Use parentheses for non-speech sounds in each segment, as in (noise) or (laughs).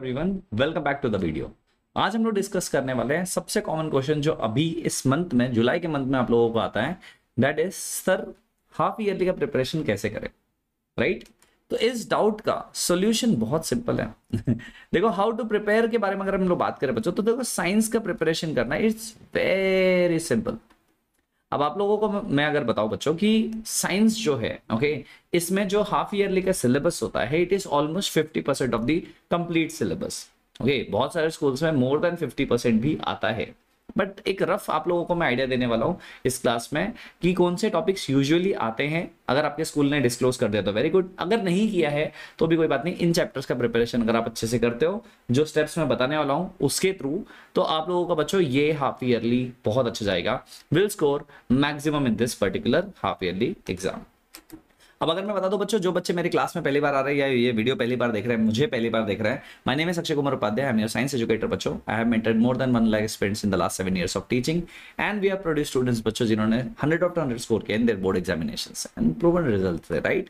Everyone welcome back to the video आज हम लोग डिस्कस करने वाले हैं सबसे कॉमन क्वेश्चन जो अभी इस मंथ में जुलाई के मंथ में आप लोगों को आता है that is sir half yearly का प्रिपरेशन कैसे करें राइट right? तो इस डाउट का सोल्यूशन बहुत सिंपल है (laughs) देखो हाउ टू प्रिपेयर के बारे में अगर हम लोग बात करें बच्चों तो देखो साइंस का प्रिपरेशन करना इट्स वेरी सिंपल अब आप लोगों को मैं अगर बताऊं बच्चों कि साइंस जो है ओके okay, इसमें जो हाफ ईयरली का सिलेबस होता है it is almost fifty percent of the complete syllabus okay बहुत सारे स्कूल्स में मोर देन फिफ्टी परसेंट भी आता है बट एक रफ आप लोगों को मैं आइडिया देने वाला हूँ इस क्लास में कि कौन से टॉपिक्स यूजुअली आते हैं अगर आपके स्कूल ने डिस्क्लोज कर दिया तो वेरी गुड अगर नहीं किया है तो भी कोई बात नहीं इन चैप्टर्स का प्रिपरेशन अगर आप अच्छे से करते हो जो स्टेप्स मैं बताने वाला हूँ उसके थ्रू तो आप लोगों का बच्चों ये हाफ ईयरली बहुत अच्छा जाएगा will score maximum in this particular half yearly exam अब अगर मैं बता दूं बच्चों जो बच्चे मेरी क्लास में पहली बार आ रहे हैं या ये वीडियो पहली बार देख रहे हैं मुझे पहली बार देख रहे हैं my name is Akshay Kumar Upadhyay I am your science educator बच्चों I have mentored more than one like spends in the last seven years of teaching and we are produce students बच्चों जिन्होंने हंड्रेड ऑफ हंड्रेड स्कोर किया in their board examination and proven result right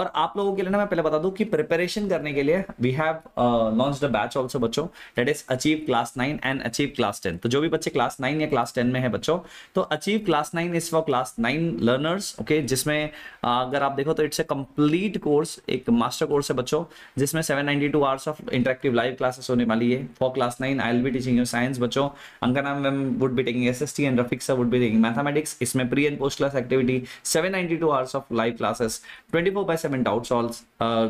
और आप लोगों के लिए ना मैं पहले बता दूँ कि प्रिपेरेशन करने के लिए we have launch the batch also बच्चों that is achieve class nine and achieve class ten तो जो भी बच्चे क्लास नाइन या क्लास टेन में है बच्चों तो achieve class nine is for class nine learners okay जिसमें uh, अगर आप देखो तो इट्स ए कंप्लीट कोर्स एक मास्टर कोर्स है बच्चों जिसमें 792 ninety two hours of interactive live classes होने वाली है for class nine I will be teaching you science बच्चों Ankana ma'am would be taking S S T and Rafiq sir would be taking mathematics इसमें pre and post class activity seven ninety two hours of live classes twenty four by seven doubt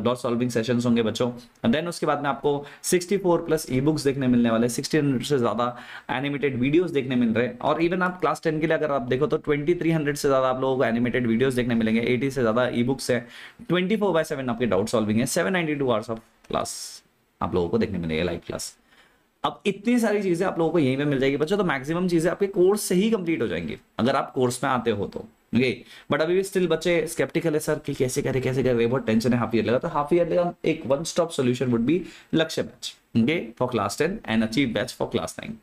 dot solving session होंगे बच्चों then उसके बाद में आपको sixty four plus e books देखने मिलने वाले सिक्सटी हंड्रेड से ज्यादा एनिमेटेड वीडियोज देखने मिल रहे हैं और इवन आप क्लास टेन के लिए अगर आप देखो तो ट्वेंटी थ्री हंड्रेड से ज्यादा आप लोगों को एनिमेटेड वीडियोज देखने मिलेंगे एटी से ज्यादा ई बुक्स है ट्वेंटी फोर बाय सेवन आपके डाउट सॉल्विंग है seven ninety two hours of class आप लोगों को देखने मिलेगा लाइव क्लास अब इतनी सारी चीजें आप लोगों को यहीं पे मिल जाएगी बच्चों तो मैक्सिमम चीजें आपके कोर्स से ही कंप्लीट हो जाएंगी अगर आप कोर्स में आते हो तो ओके बट अभी भी स्टिल बच्चे स्केप्टिकल है सर कि कैसे करे कैसे करें बहुत टेंशन है हाफ ईयर लगा तो हाफ ईयर लगा एक one stop solution would be Lakshya batch okay for class ten and achieve batch for class nine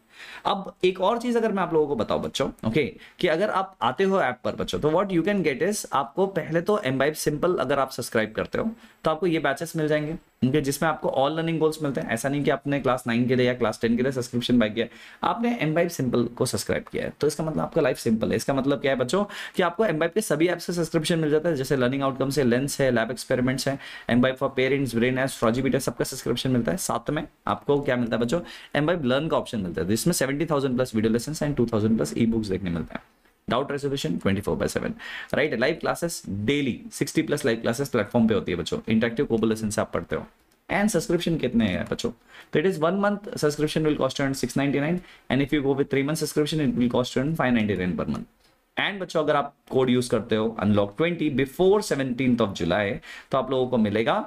अब एक और चीज अगर मैं आप लोगों को बताऊं बच्चों ओके कि अगर आप आते हो ऐप पर बच्चों तो what you can get is आपको पहले तो एम्बाइब सिंपल अगर आप सब्सक्राइब करते हो तो आपको ये बैचेस मिल जाएंगे उनके जिसमें आपको ऑल लर्निंग गोल्स मिलते हैं ऐसा नहीं कि आपने क्लास नाइन के लिए या क्लास टेन के लिए सब्सक्रिप्शन बाइक किया आपने एम्बाइब सिंपल को सब्सक्राइब किया है तो इसका मतलब आपका लाइफ सिंपल है इसका मतलब क्या है बच्चों कि आपको एम्बाइब के सभी ऐप से सब्सक्रिप्शन मिल जाता है जैसे लर्निंग आउटकम से लेंस है लैब एक्सपेरिमेंट्स है एम्बाइब फॉर पेरेंट्स ब्रेन है सबका सब्सक्रिप्शन मिलता है साथ में आपको क्या मिलता है बच्चों एम्बाइब लर्न का ऑप्शन मिलता है जिसमें जिसमें seventy thousand plus video lesson and two thousand plus e books देखने मिलते हैं doubt resolution twenty four by seven right live classes daily sixty plus live classes platform पे होती है बच्चों इंटरेक्टिव कोबल से आप पढ़ते हो एंड सब्सक्रिप्शन कितने हैं बच्चों तो it is one month subscription will cost six around nine and if you go with three month subscription it will cost five ninety nine per month and बच्चों अगर आप कोड यूज करते हो unlock twenty before seventeen of July तो आप लोगों को मिलेगा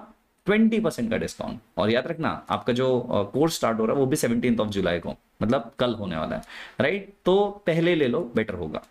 ट्वेंटी परसेंट का डिस्काउंट और याद रखना आपका जो कोर्स स्टार्ट हो रहा है वो भी सेवनटीन ऑफ जुलाई को मतलब कल होने वाला है राइट तो पहले ले लो बेटर होगा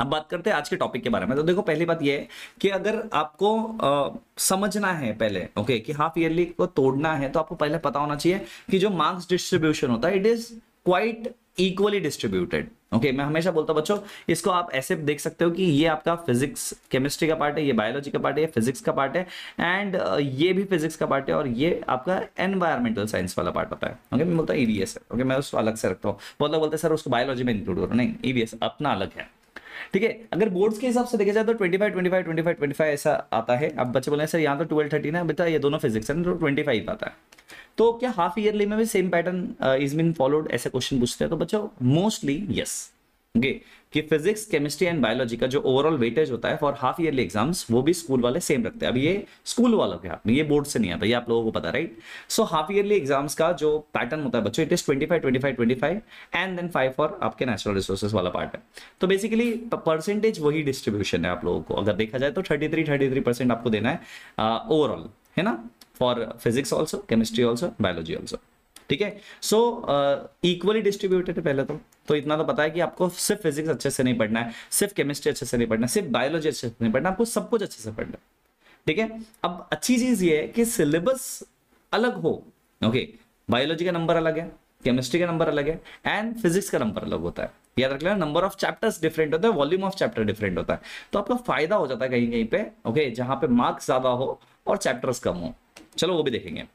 अब बात करते हैं आज के टॉपिक के बारे में तो देखो पहली बात यह है कि अगर आपको आ, समझना है पहले ओके कि हाफ ईयरली को तोड़ना है तो आपको पहले पता होना चाहिए कि जो मार्क्स डिस्ट्रीब्यूशन होता है it is quite equally distributed okay okay, मैं हमेशा बोलता हूँ बच्चों इसको आप ऐसे देख सकते हो कि ये आपका फिजिक्स केमिस्ट्री का पार्ट है ये बायोलॉजी का पार्ट है ये फिजिक्स का पार्ट है एंड uh, ये भी फिजिक्स का पार्ट है और ये आपका एनवायरमेंटल साइंस वाला पार्ट होता है ओके okay, मैं बोलता हूँ ईवीएस e है ओके okay, मैं उसको अलग से रखता हूँ बोलता बोलते सर उसको बायोलॉजी में इंक्लूड करो नहीं ईवीएस e अपना अलग है ठीक है अगर बोर्ड्स के हिसाब से देखा जाए तो twenty five twenty five twenty five twenty five ऐसा आता है अब बच्चे बोले सर यहाँ तो ट्वेल्व थर्टीन है बेटा ये दोनों फिजिक्स है तो ट्वेंटी फाइव आता है तो क्या हाफ ईयरली में भी same pattern is been followed ऐसे क्वेश्चन पूछते हैं तो बच्चों मोस्टली यस ओके कि फिजिक्स केमिस्ट्री एंड बायोलॉजी का जो ओवरऑल वेटेज होता है फॉर हाफ ईयरली एग्जाम्स वो भी स्कूल वाले सेम रखते हैं अब ये स्कूल वालों के हाथ में ये बोर्ड से नहीं आता ये आप लोगों को पता right so half yearly exams का जो पैटर्न होता है बच्चों it is twenty five twenty five twenty five and then five for आपके नेचुरल रिसोर्सेज वाला पार्ट है तो बेसिकली परसेंटेज वही डिस्ट्रीब्यूशन है आप लोगों को अगर देखा जाए तो thirty three thirty three percent आपको देना है ओवरऑल uh, है ना for physics also chemistry also biology also ठीक है सो इक्वली डिस्ट्रीब्यूटेड है पहले तो तो इतना तो पता है कि आपको सिर्फ फिजिक्स अच्छे से नहीं पढ़ना है सिर्फ केमिस्ट्री अच्छे से नहीं पढ़ना सिर्फ बायोलॉजी अच्छे से नहीं पढ़ना आपको सब कुछ अच्छे से पढ़ना है ठीक है अब अच्छी चीज ये है कि सिलेबस अलग हो ओके बायोलॉजी का नंबर अलग है केमिस्ट्री का नंबर अलग है एंड फिजिक्स का नंबर अलग होता है याद रख लेना नंबर ऑफ चैप्टर्स डिफरेंट होता है वॉल्यूम ऑफ चैप्टर डिफरेंट होता है तो आपका फायदा हो जाता है कहीं कहीं पे ओके जहां पे मार्क्स ज्यादा हो और चैप्टर्स कम हो चलो वो भी देखेंगे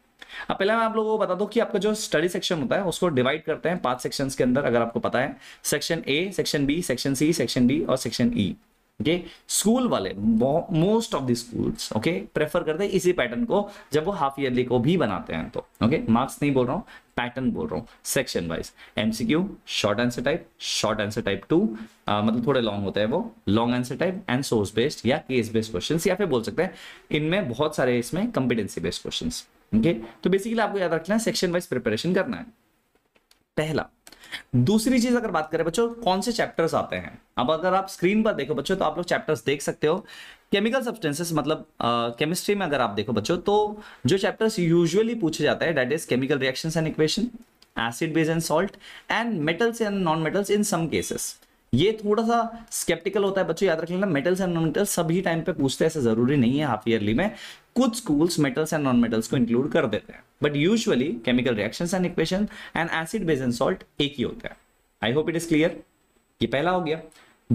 अब पहले मैं आप लोगों को बता दूं कि आपका जो स्टडी सेक्शन होता है उसको डिवाइड करते हैं पांच सेक्शंस के अंदर अगर आपको पता है section A section B section C section D और सेक्शन ई ओके स्कूल वाले most of the schools okay prefer करते हैं इसी पैटर्न को जब वो हाफ ईयरली को भी बनाते हैं तो ओके okay? मार्क्स नहीं बोल रहा हूँ पैटर्न बोल रहा हूँ section wise MCQ short answer type short answer type two मतलब थोड़े लॉन्ग होते हैं वो long answer type and source based या केस बेस्ड क्वेश्चन या फिर बोल सकते हैं इनमें बहुत सारे इसमें कंपिटेंसी बेस्ड क्वेश्चन ओके तो बेसिकली आपको याद रखना है सेक्शन वाइज प्रिपरेशन करना है पहला दूसरी चीज अगर बात करें बच्चों कौन से चैप्टर्स आते हैं अब अगर आप स्क्रीन पर देखो बच्चों तो आप लोग चैप्टर्स देख सकते हो केमिकल सब्सटेंसेस मतलब केमिस्ट्री में अगर आप देखो बच्चों तो जो चैप्टर्स यूजुअली पूछे जाते हैं that is chemical reactions and equation acid base and salt and metals and non metals in some cases ये थोड़ा सा स्केप्टिकल होता है बच्चों याद रख लेना मेटल्स एंड नॉन मेटल्स सभी टाइम पे पूछते हैं ऐसे जरूरी नहीं है हाफ ईयरली में कुछ schools metals and non metals को इंक्लूड कर देते हैं but usually chemical reactions and equation and acid base and salt एक ही होता है I hope it is clear ये पहला हो गया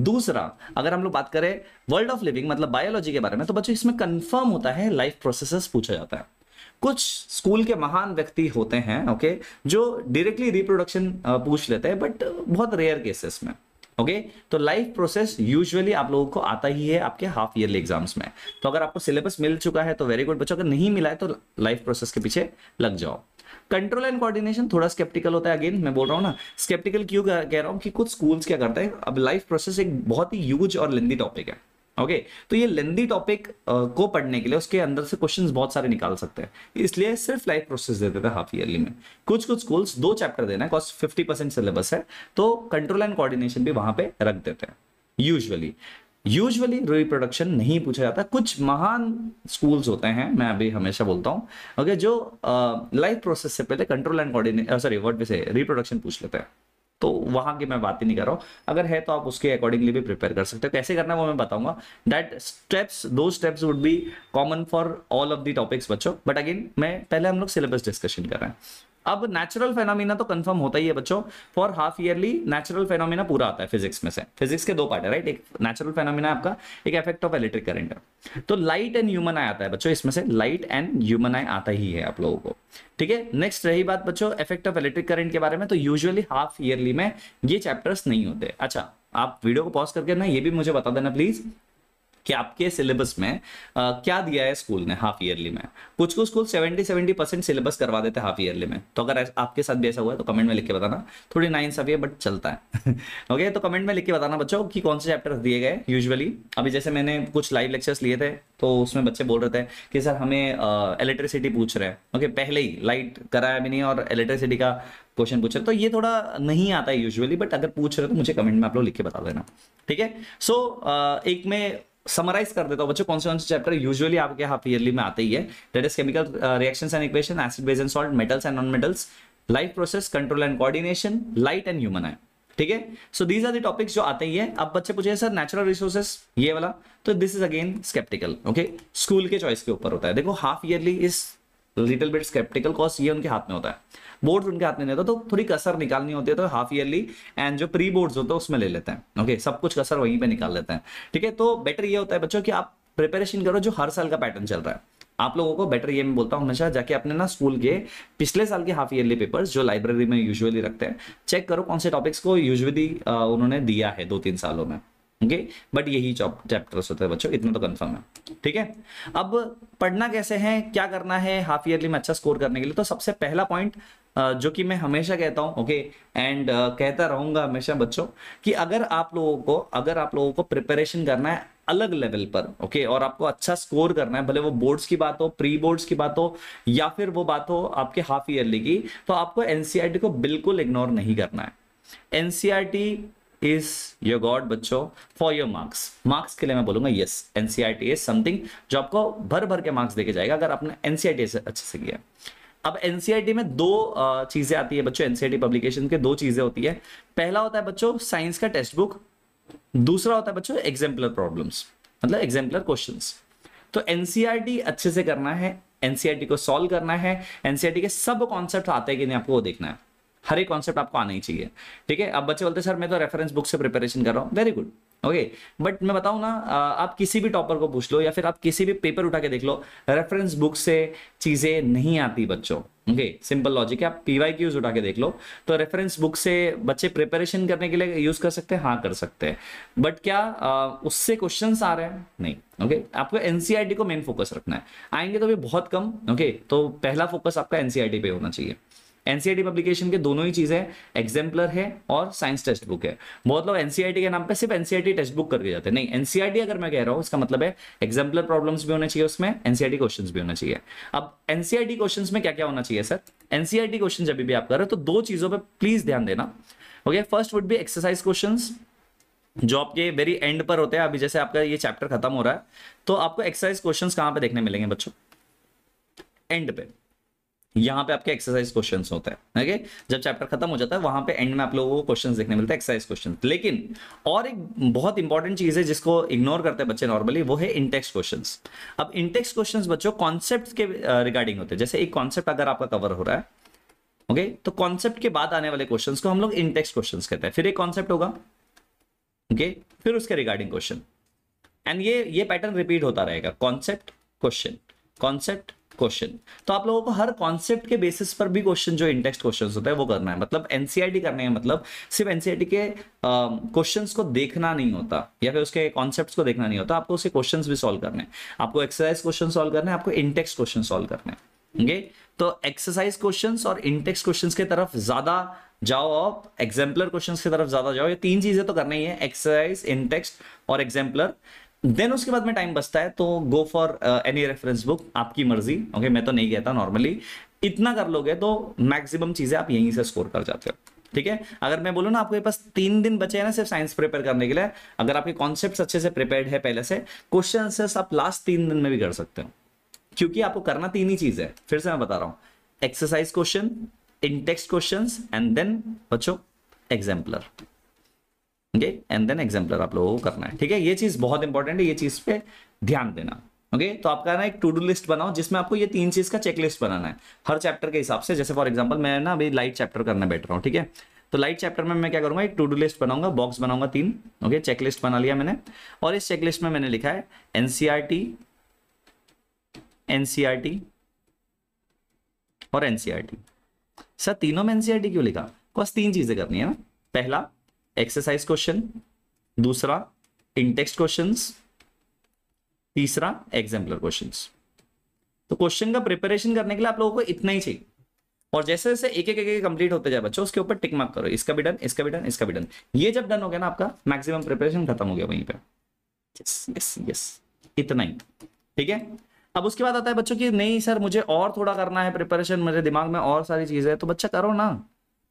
दूसरा अगर हम लोग बात करें वर्ल्ड ऑफ लिविंग मतलब बायोलॉजी के बारे में तो बच्चों इसमें कंफर्म होता है लाइफ प्रोसेसेस पूछा जाता है कुछ स्कूल के महान व्यक्ति होते हैं ओके जो डायरेक्टली रिप्रोडक्शन पूछ लेते हैं बट बहुत रेयर केसेस में ओके okay? तो लाइफ प्रोसेस यूजुअली आप लोगों को आता ही है आपके हाफ ईयरली एग्जाम्स में तो अगर आपको सिलेबस मिल चुका है तो वेरी गुड बच्चों अगर नहीं मिला है तो लाइफ प्रोसेस के पीछे लग जाओ कंट्रोल एंड कोऑर्डिनेशन थोड़ा स्केप्टिकल होता है अगेन मैं बोल रहा हूँ ना स्केप्टिकल क्यों कह रहा हूँ कि कुछ स्कूल्स क्या करते हैं अब लाइफ प्रोसेस एक बहुत ही यूज और लेंदी टॉपिक है ओके okay, तो ये लेंदी टॉपिक uh, को पढ़ने के लिए उसके अंदर से क्वेश्चंस बहुत सारे निकाल सकते हैं इसलिए सिर्फ लाइफ प्रोसेस देते थे हाफ ईयरली में कुछ कुछ स्कूल्स दो चैप्टर देना बिकॉज फिफ्टी परसेंट सिलेबस है तो कंट्रोल एंड कोऑर्डिनेशन भी वहां पे रख देते हैं यूजली यूजुअली रिप्रोडक्शन नहीं पूछा जाता कुछ महान स्कूल्स होते हैं मैं अभी हमेशा बोलता हूँ ओके okay, जो लाइफ uh, प्रोसेस से पहले control and coordination sorry word वे से रिप्रोडक्शन पूछ लेते हैं तो वहां की मैं बात ही नहीं कर रहा हूं अगर है तो आप उसके अकॉर्डिंगली भी प्रिपेयर कर सकते हो तो कैसे करना है वो मैं बताऊंगा दैट स्टेप्स दो steps would be common for all of the topics बच्चों बट अगेन मैं पहले हम लोग सिलेबस डिस्कशन कर रहे हैं अब नेचुरल फेनोमिना तो कंफर्म होता ही है बच्चों for half yearly natural phenomena पूरा आता है फिजिक्स में से फिजिक्स के दो पार्ट है राइट एक नेचुरल फेनोमिना आपका एक इफेक्ट ऑफ इलेक्ट्रिक करंट तो लाइट एंड ह्यूमन आई आता है बच्चों इसमें से लाइट एंड ह्यूमन आई आता ही है आप लोगों को ठीक है नेक्स्ट रही बात बच्चों इफेक्ट ऑफ इलेक्ट्रिक करेंट के बारे में तो यूजली हाफ ईयरली में ये चैप्टर्स नहीं होते अच्छा आप वीडियो को पॉज करके ना ये भी मुझे बता देना प्लीज कि आपके सिलेबस में आ, क्या दिया है स्कूल ने हाफ ईयरली में कुछ कुछ school seventy seventy percent syllabus करवा देते हैं हाफ ईयरली में तो अगर आपके साथ भी ऐसा हुआ है तो कमेंट में लिख के बताना थोड़ी नाइन सब है बट चलता है ओके (laughs) तो कमेंट में लिख के बताना बच्चों कि कौन से चैप्टर दिए गए यूजली अभी जैसे मैंने कुछ लाइव लेक्चर्स लिए थे तो उसमें बच्चे बोल रहे थे कि सर हमें इलेक्ट्रिसिटी पूछ रहे हैं ओके पहले ही लाइट कराया भी नहीं और इलेक्ट्रिसिटी का क्वेश्चन पूछ रहे तो ये थोड़ा नहीं आता है यूजुअली बट अगर पूछ रहे तो मुझे कमेंट में आप लोग लिख के बता देना ठीक है सो एक में समराइज कर देता हूँ बच्चों कौन से कौन से चैप्टर यूजुअली आपके हाफ ईयरली में आते ही है that is chemical reactions and equation acid base and salt metals and non metals life process control and coordination light and human eye ठीक है so these are the topics जो आते ही है अब बच्चे पूछे सर नेचुरल रिसोर्सेस ये वाला तो this is again sceptical okay school के चॉइस के ऊपर होता है देखो half yearly is little bit sceptical cause ये उनके हाथ में होता है बोर्ड उनके हाथ में नहीं होता तो थोड़ी कसर निकालनी होती है तो हाफ ईयरली एंड जो प्री बोर्ड होते हैं उसमें ले लेते हैं ओके सब कुछ कसर वहीं पर निकाल लेते हैं ठीक है तो बेटर ये होता है बच्चों की आप प्रिपेरेशन करो जो हर साल का पैटर्न चल रहा है आप लोगों को बेटर ये मैं बोलता हूँ हमेशा जाके अपने ना स्कूल के पिछले साल के हाफ ईयरली पेपर्स जो लाइब्रेरी में यूजुअली रखते हैं चेक करो कौन से टॉपिक्स को यूजुअली उन्होंने दिया है दो तीन सालों में ओके बट यही चैप्टर होते हैं बच्चों इतना तो कंफर्म है ठीक है अब पढ़ना कैसे है क्या करना है हाफ ईयरली में अच्छा स्कोर करने के लिए तो सबसे पहला पॉइंट जो कि मैं हमेशा कहता हूं ओके एंड कहता रहूंगा हमेशा बच्चों कि अगर आप लोगों को अगर आप लोगों को प्रिपरेशन करना है अलग लेवल पर ओके okay, और आपको अच्छा स्कोर करना है भले वो बोर्ड्स की बात हो प्री बोर्ड्स की बात हो या फिर वो बात हो आपके हाफ ईयरली की तो आपको एनसीआरटी e को बिल्कुल इग्नोर नहीं करना है एनसीआरटी इज योर गॉड बच्चों फॉर योर मार्क्स मार्क्स के लिए मैं बोलूंगा यस एनसीआरटी इज समथिंग जो आपको भर भर के मार्क्स देके जाएगा अगर आपने एनसीआरटी से अच्छे से किया अब एनसीआरटी में दो चीजें आती है बच्चों एनसीआरटी पब्लिकेशन के दो चीजें होती है पहला होता है बच्चों साइंस का टेक्स्ट बुक दूसरा होता है बच्चों एग्जाम्पलर प्रॉब्लम्स मतलब एग्जाम्पलर क्वेश्चन तो एनसीआरटी अच्छे से करना है एनसीआरटी को सॉल्व करना है एनसीआरटी के सब कॉन्सेप्ट आते हैं कि नहीं आपको वो देखना है हर एक कॉन्सेप्ट आपको आना ही चाहिए ठीक है अब बच्चे बोलते सर मैं तो रेफरेंस बुक से प्रिपरेशन कर रहा हूँ वेरी गुड ओके बट मैं बताऊँ ना आप किसी भी टॉपर को पूछ लो या फिर आप किसी भी पेपर उठा के देख लो रेफरेंस बुक से चीज़ें नहीं आती बच्चों ओके सिंपल लॉजिक है आप पीवाई क्यूज उठा के देख लो तो रेफरेंस बुक से बच्चे प्रिपरेशन करने के लिए यूज कर सकते हैं हाँ कर सकते हैं बट क्या आ, उससे क्वेश्चन आ रहे हैं नहीं ओके okay? आपको एनसीआरटी e को मेन फोकस रखना है आएंगे तो भी बहुत कम ओके okay? तो पहला फोकस आपका एनसीआरटी e पे होना चाहिए एनसीआईटी पब्लिकेशन e के दोनों ही चीज़ें एग्जाम्पलर है और साइंस टेक्स्ट बुक है बहुत लोग एनसीआरटी e के नाम पर सिर्फ एनसीआरटी टेक्स्ट बुक करके जाते हैं नहीं एनसीआरटी e अगर मैं कह रहा हूँ इसका मतलब है एग्जाम्पलर प्रॉब्लम्स भी होने चाहिए उसमें एनसीआरटी क्वेश्चन भी होना चाहिए अब एनसीआरटी क्वेश्चन में क्या क्या होना चाहिए सर एनसीआरटी क्वेश्चन जब भी आप कर रहे हो तो दो चीज़ों पर प्लीज ध्यान देना okay first would be exercise question जो आपके वेरी एंड पर होते हैं अभी जैसे आपका ये चैप्टर खत्म हो रहा है तो आपको एक्सरसाइज क्वेश्चन कहाँ पे देखने मिलेंगे बच्चों एंड पे यहाँ पे आपके एक्सरसाइज क्वेश्चन होते हैं ओके जब चैप्टर खत्म हो जाता है वहां पे एंड में आप लोगों को क्वेश्चन देखने मिलते हैं एक्सरसाइज क्वेश्चन लेकिन और एक बहुत इंपॉर्टेंट चीज है जिसको इग्नोर करते हैं बच्चे नॉर्मली वो है इंटेक्स क्वेश्चन अब इंटेक्स क्वेश्चन बच्चों कॉन्सेप्ट के रिगार्डिंग होते हैं जैसे एक कॉन्सेप्ट अगर आपका कवर हो रहा है ओके तो कॉन्सेप्ट के बाद आने वाले क्वेश्चन को हम लोग इंटेक्स क्वेश्चन कहते हैं फिर एक कॉन्सेप्ट होगा ओके फिर उसके रिगार्डिंग क्वेश्चन एंड ये ये पैटर्न रिपीट होता रहेगा कॉन्सेप्ट क्वेश्चन कॉन्सेप्ट क्वेश्चन तो आप लोगों को हर कॉन्सेप्ट के बेसिस पर भी क्वेश्चन जो इंडेक्स क्वेश्चन होता है वो करना है मतलब एनसीआईटी e करने है मतलब सिर्फ एनसीआईटी e के क्वेश्चंस uh, को देखना नहीं होता या फिर उसके कॉन्सेप्ट को देखना नहीं होता आपको उसके क्वेश्चन भी सॉल्व करने हैं आपको एक्सरसाइज क्वेश्चन सॉल्व करने हैं आपको इंडेक्स क्वेश्चन सॉल्व करने हैं okay? तो एक्सरसाइज क्वेश्चन और इंटेक्स क्वेश्चन के तरफ ज्यादा जाओ आप एग्जाम्पलर क्वेश्चन की तरफ ज्यादा जाओ ये तीन चीजें तो करनी है एक्सरसाइज इंटेक्स्ट और एग्जाम्पलर देन उसके बाद में टाइम बचता है तो go for any reference book आपकी मर्जी ओके okay, मैं तो नहीं कहता नॉर्मली इतना कर लोगे तो मैक्सिमम चीजें आप यहीं से स्कोर कर जाते हो ठीक है अगर मैं बोलूँ ना आपके पास तीन दिन बचे हैं ना सिर्फ साइंस प्रिपेयर करने के लिए अगर आपके कॉन्सेप्ट अच्छे से प्रिपेयर है पहले से क्वेश्चन आंसर्स आप लास्ट तीन दिन में भी कर सकते हो क्योंकि आपको करना तीन ही चीज है फिर से मैं बता रहा हूँ exercise question in text question and then बच्चों exemplar okay and then exemplar आप लोगों को करना है ठीक है ये चीज बहुत इंपॉर्टेंट है ये चीज पे ध्यान देना ओके okay? तो आपका ना एक टू डू लिस्ट बनाओ जिसमें आपको ये तीन चीज का चेकलिस्ट बनाना है हर चैप्टर के हिसाब से जैसे फॉर एग्जाम्पल मैं ना अभी लाइट चैप्टर करना बैठ रहा हूँ ठीक है तो लाइट चैप्टर में मैं क्या करूंगा एक टू डू लिस्ट बनाऊंगा बॉक्स बनाऊंगा तीन ओके okay? चेकलिस्ट बना लिया मैंने और इस चेकलिस्ट में मैंने लिखा है एनसीआर एनसीआरटी e e और एनसीआर e सर तीनों में एनसीआर क्यों लिखा बस तीन चीजें करनी है ना पहला एक्सरसाइज क्वेश्चन दूसरा इंटेक्स्ट क्वेश्चन तीसरा एग्जाम्पलर क्वेश्चन तो क्वेश्चन का प्रिपरेशन करने के लिए आप लोगों को इतना ही चाहिए और जैसे जैसे एक एक एक कंप्लीट होते जाए बच्चों उसके ऊपर टिक मार्क करो इसका भी डन इसका भी डन इसका भी डन ये जब डन हो गया ना आपका मैक्सिमम प्रिपरेशन खत्म हो गया वहीं पर इतना ही ठीक है अब उसके बाद आता है बच्चों की नहीं सर मुझे और थोड़ा करना है प्रिपरेशन मेरे दिमाग में और सारी चीजें तो बच्चा करो ना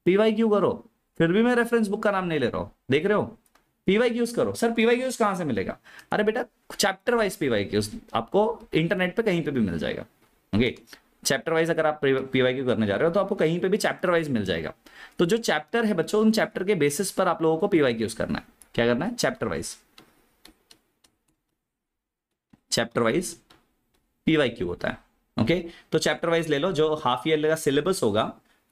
पीवाई क्यों करो फिर भी मैं रेफरेंस बुक का नाम नहीं ले रहा हूँ देख रहे हो पीवाई क्यूज करो सर पीवाई क्यूज कहाँ से मिलेगा अरे बेटा चैप्टर वाइज पीवाई क्यूज आपको इंटरनेट पे कहीं पे भी मिल जाएगा ओके चैप्टर वाइज अगर आप पीवाई क्यू करने जा रहे हो तो आपको कहीं पे भी चैप्टर वाइज मिल जाएगा तो जो चैप्टर है बच्चों उन चैप्टर के बेसिस पर आप लोगों को पीवाई क्यूज करना है क्या करना है chapter wise chapter wise PYQ होता है ओके तो चैप्टर वाइज ले लो जो हाफ ईयर का सिलेबस होगा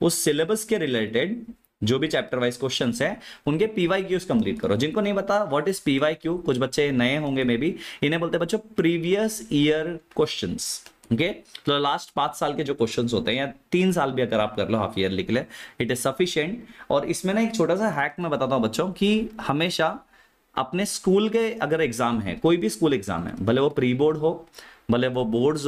उस सिलेबस के रिलेटेड जो भी चैप्टर वाइज क्वेश्चन है उनके पीवाई क्यूज कंप्लीट करो जिनको नहीं पता व्हाट इज पीवाई क्यू कुछ बच्चे नए होंगे मे बी इन्हें बोलते हैं बच्चों प्रीवियस ईयर क्वेश्चन ओके तो लास्ट पांच साल के जो क्वेश्चन होते हैं या तीन साल भी अगर आप कर लो हाफ ईयर लिख ले इट इज सफिशियंट और इसमें ना एक छोटा सा हैक मैं बताता हूँ बच्चों की हमेशा अपने स्कूल के अगर एग्जाम है कोई भी स्कूल एग्जाम है भले वो प्री बोर्ड हो भले वो बोर्ड्स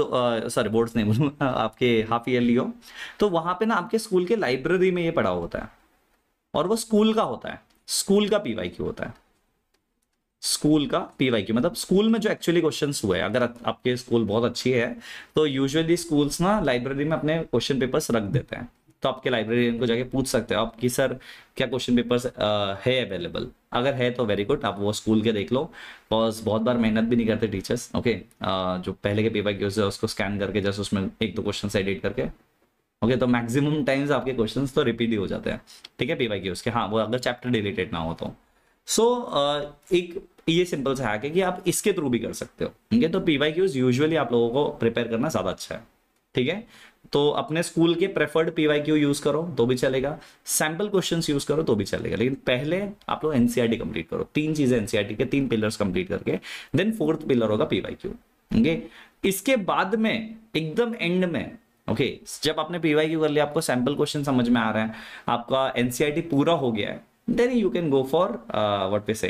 सॉरी बोर्ड्स नहीं बोलूँ (laughs) आपके हाफ ईयरली हो तो वहाँ पे ना आपके स्कूल के लाइब्रेरी में ये पढ़ा होता है और वो स्कूल का होता है स्कूल का पीवाई क्यू होता है स्कूल का पीवाई क्यू मतलब स्कूल में जो एक्चुअली क्वेश्चन हुए अगर आपके स्कूल बहुत अच्छी है तो यूजुअली स्कूल्स ना लाइब्रेरी में अपने क्वेश्चन पेपर्स रख देते हैं तो आपके लाइब्रेरियन को जाके पूछ सकते हो आप कि सर क्या क्वेश्चन पेपर्स है अवेलेबल अगर है तो वेरी गुड आप वो स्कूल के देख लो बिकॉज बहुत बार मेहनत भी नहीं करते टीचर्स ओके okay? uh, जो पहले के पेपर के उसको स्कैन करके जस्ट उसमें एक दो क्वेश्चन एडिट करके ओके तो मैक्सिमम टाइम्स आपके क्वेश्चंस तो रिपीट ही हो जाते हैं ठीक है पीवाई क्यूज के हाँ वो अगर चैप्टर डिलीटेड ना हो तो सो so, uh, एक ये सिंपल सा है कि आप इसके थ्रू भी कर सकते हो ठीक है तो पीवाई क्यूज यूजली आप लोगों को प्रिपेयर करना ज्यादा अच्छा है ठीक है तो अपने स्कूल के प्रेफर्ड पीवाई क्यू यूज करो तो भी चलेगा सैम्पल क्वेश्चन यूज करो तो भी चलेगा लेकिन पहले आप लोग एनसीआरटी कंप्लीट e करो तीन चीजें एनसीआरटी e के तीन पिलर्स कंप्लीट करके देन फोर्थ पिलर होगा पीवाई क्यू इसके बाद में एकदम एंड में ओके okay, जब आपने पीवाई क्यू कर लिया आपको सैम्पल क्वेश्चन समझ में आ रहा है आपका एनसीईआरटी e पूरा हो गया है then you can go for what पे से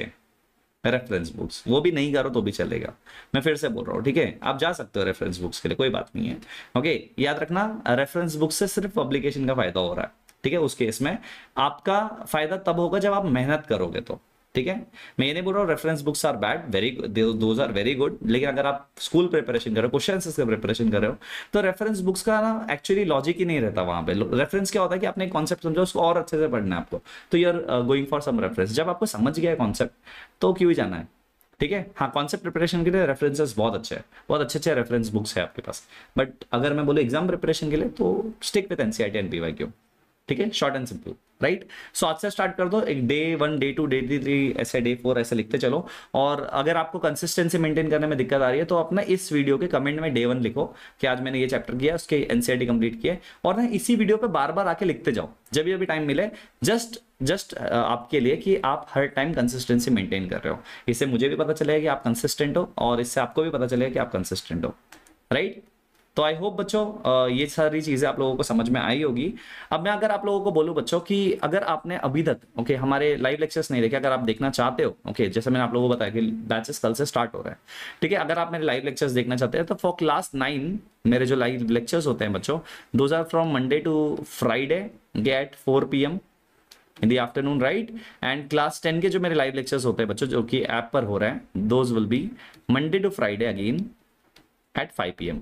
रेफरेंस बुक्स वो भी नहीं करो तो भी चलेगा मैं फिर से बोल रहा हूँ ठीक है आप जा सकते हो रेफरेंस बुक्स के लिए कोई बात नहीं है ओके okay, याद रखना रेफरेंस बुक्स से सिर्फ पब्लिकेशन का फायदा हो रहा है ठीक है उस केस में आपका फायदा तब होगा जब आप मेहनत करोगे तो ठीक है मैं ये नहीं बोल रहा हूँ reference books are bad very those are very good लेकिन अगर आप स्कूल प्रिपरेशन कर रहे हो क्वेश्चन का प्रिपरेशन कर रहे हो तो रेफरेंस बुक्स का ना एक्चुअली लॉजिक ही नहीं रहता वहाँ पे रेफरेंस क्या होता है कि आपने कॉन्सेप्ट समझा उसको और अच्छे से पढ़ना है आपको तो you are going for some reference जब आपको समझ गया है कॉन्सेप्ट तो क्यों जाना है ठीक है हाँ कॉन्सेप्ट प्रिपरेशन के लिए रेफरेंसेस बहुत अच्छे हैं बहुत अच्छे अच्छे रेफरेंस बुक्स है आपके पास बट अगर मैं बोलूँ एग्जाम प्रिपरेशन के लिए तो stick with NCERT and PYQ ठीक है short and simple right so आज से स्टार्ट कर दो एक day one day two day three ऐसे डे फोर ऐसे लिखते चलो और अगर आपको कंसिस्टेंसी मेंटेन करने में दिक्कत आ रही है तो अपना इस वीडियो के कमेंट में डे वन लिखो कि आज मैंने ये चैप्टर किया उसके एनसीआरटी कंप्लीट किए और ना इसी वीडियो पे बार बार आके लिखते जाओ जब भी अभी टाइम मिले जस्ट जस्ट आपके लिए कि आप हर टाइम कंसिस्टेंसी मेंटेन कर रहे हो इससे मुझे भी पता चलेगा कि आप कंसिस्टेंट हो और इससे आपको भी पता चलेगा कि आप कंसिस्टेंट हो राइट right? तो आई होप बच्चों ये सारी चीज़ें आप लोगों को समझ में आई होगी अब मैं अगर आप लोगों को बोलूँ बच्चों कि अगर आपने अभी तक ओके हमारे लाइव लेक्चर्स नहीं देखे अगर आप देखना चाहते हो ओके जैसे मैंने आप लोगों को बताया कि बैचेस कल से स्टार्ट हो रहे हैं ठीक है अगर आप मेरे लाइव लेक्चर्स देखना चाहते हैं तो फॉर क्लास नाइन मेरे जो लाइव लेक्चर्स होते हैं बच्चों those are from Monday to Friday at four PM in the afternoon right and class ten के जो मेरे लाइव लेक्चर्स होते हैं बच्चों जो कि ऐप पर हो रहे हैं those will be Monday to Friday again at five PM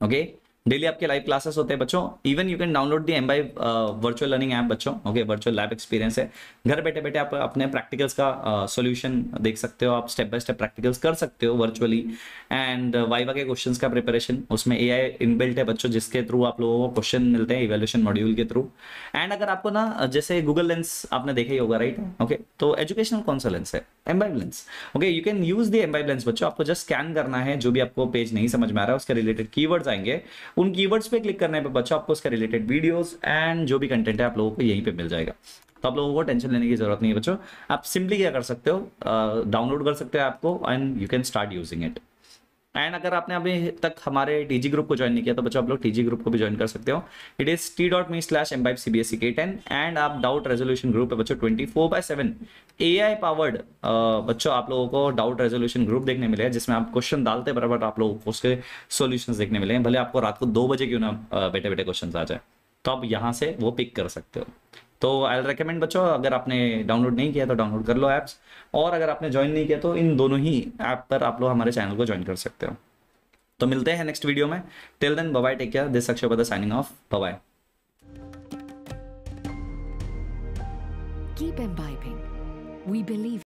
okay? Daily आपके लाइव क्लासेस होते हैं बच्चों even you can download them by virtual learning app बच्चों ओके वर्चुअल लैब एक्सपीरियंस है घर बैठे बैठे आप अपने प्रैक्टिकल्स का सोल्यूशन uh, देख सकते हो आप स्टेप बाय स्टेप प्रैक्टिकल्स कर सकते हो वर्चुअली एंड वाइवा के क्वेश्चन का प्रिपरेशन उसमें ए आई इनबिल्ट है बच्चों जिसके थ्रू आप लोगों को क्वेश्चन मिलते हैं इवेल्यूशन मॉड्यूल के थ्रू एंड अगर आपको ना जैसे गूगल लेंस आपने देखा ही होगा राइट ओके okay, तो एजुकेशनल कौन सा लेंस है Embibe lens okay you can use the Embibe lens बच्चों आपको जस्ट स्कैन करना है जो भी आपको पेज नहीं समझ में आ रहा है उसके रिलेटेड कीवर्ड्स आएंगे उन कीवर्ड्स पे क्लिक करने पे बच्चों आपको उसका रिलेटेड वीडियोस एंड जो भी कंटेंट है आप लोगों को यहीं पे मिल जाएगा तो आप लोगों को टेंशन लेने की जरूरत नहीं है बच्चों आप सिंपली क्या कर सकते हो डाउनलोड uh, कर सकते हो आपको and you can start using it and अगर आपने अभी तक हमारे टीजी ग्रुप को ज्वाइन नहीं किया तो बच्चों आप लोग टीजी ग्रुप को भी ज्वाइन कर सकते हो it is T dot me slash Embibe C B S E K ten and आप डाउट रेजोल्यूशन ग्रुप है बच्चों twenty four by seven A I powered बच्चों आप लोगों को डाउट रेजोल्यूशन ग्रुप देखने मिले जिसमें आप क्वेश्चन डालते बराबर आप लोगों को उसके सोल्यूशन देखने मिले भले आपको रात को दो बजे क्यों ना बैठे बैठे क्वेश्चन आ जाए तो आप यहाँ से वो पिक कर सकते हो तो आई रिकमेंड बच्चों अगर आपने डाउनलोड नहीं किया तो डाउनलोड कर लो ऐप्स और अगर आपने ज्वाइन नहीं किया तो इन दोनों ही ऐप पर आप लोग हमारे चैनल को ज्वाइन कर सकते हो तो मिलते हैं नेक्स्ट वीडियो में till then bye take care this Akshay signing off bye keep imbibing. We believe